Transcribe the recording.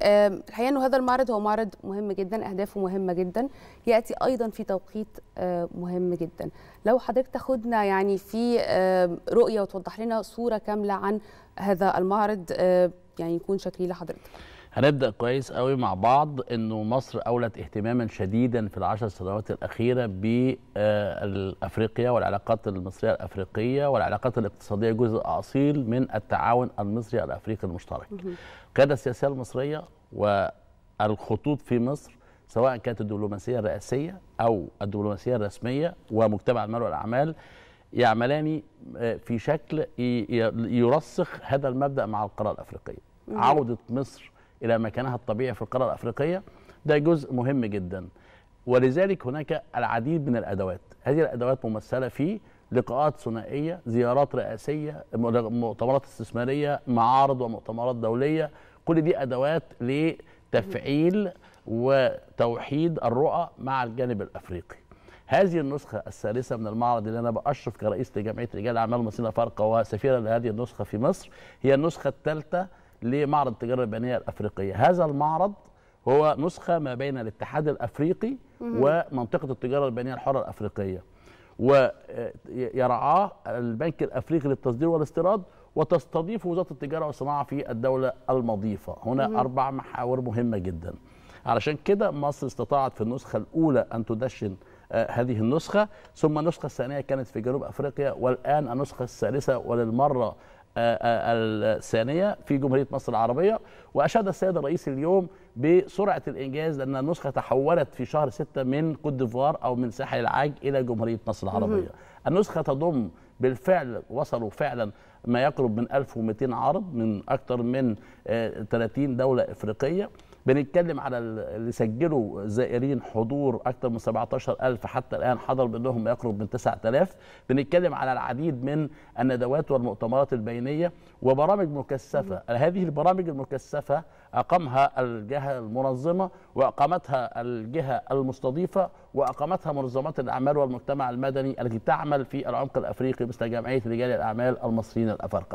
الحقيقه انه هذا المعرض هو معرض مهم جدا اهدافه مهمه جدا ياتي ايضا في توقيت مهم جدا لو حضرتك تاخدنا يعني في رؤيه وتوضح لنا صوره كامله عن هذا المعرض يعني يكون شكلي لحضرتك هنبدا كويس قوي مع بعض انه مصر اولت اهتماما شديدا في العشر سنوات الاخيره بافريقيا والعلاقات المصريه الافريقيه والعلاقات الاقتصاديه جزء اصيل من التعاون المصري الافريقي المشترك. القياده السياسيه المصريه والخطوط في مصر سواء كانت الدبلوماسيه الرئاسيه او الدبلوماسيه الرسميه ومجتمع المال والاعمال يعملان آه، في شكل يرسخ هذا المبدا مع القاره الافريقيه. عوده مصر إلى مكانها الطبيعي في القارة الأفريقية ده جزء مهم جدا ولذلك هناك العديد من الأدوات هذه الأدوات ممثلة في لقاءات ثنائية زيارات رئاسية مؤتمرات استثمارية معارض ومؤتمرات دولية كل دي أدوات لتفعيل وتوحيد الرؤى مع الجانب الأفريقي هذه النسخة الثالثة من المعرض اللي أنا بأشرف كرئيس لجمعية رجال أعمال مصريين أفارقة وسفيرة لهذه النسخة في مصر هي النسخة الثالثة لمعرض التجاره البنيه الافريقيه هذا المعرض هو نسخه ما بين الاتحاد الافريقي ومنطقه التجاره البنيه الحره الافريقيه ويرعاه آه، البنك الافريقي للتصدير والاستيراد وتستضيف وزاره التجاره والصناعه في الدوله المضيفه هنا مم. اربع محاور مهمه جدا علشان كده مصر استطاعت في النسخه الاولى ان تدشن آه، هذه النسخة ثم النسخة الثانية كانت في جنوب أفريقيا والآن النسخة الثالثة وللمرة الثانية في جمهورية مصر العربية وأشاد السيد الرئيس اليوم بسرعة الإنجاز لأن النسخة تحولت في شهر 6 من كوت ديفوار أو من ساحل العاج إلى جمهورية مصر العربية النسخة تضم بالفعل وصلوا فعلا ما يقرب من 1200 عرض من أكثر من 30 آه، دولة إفريقية بنتكلم على اللي سجلوا زائرين حضور اكثر من 17000 حتى الان حضر منهم ما يقرب من 9000 بنتكلم على العديد من الندوات والمؤتمرات البينيه وبرامج مكثفه هذه البرامج المكثفه اقامها الجهه المنظمه واقامتها الجهه المستضيفه واقامتها منظمات الاعمال والمجتمع المدني التي تعمل في العمق الافريقي مثل جمعيه رجال الاعمال المصريين الافارقه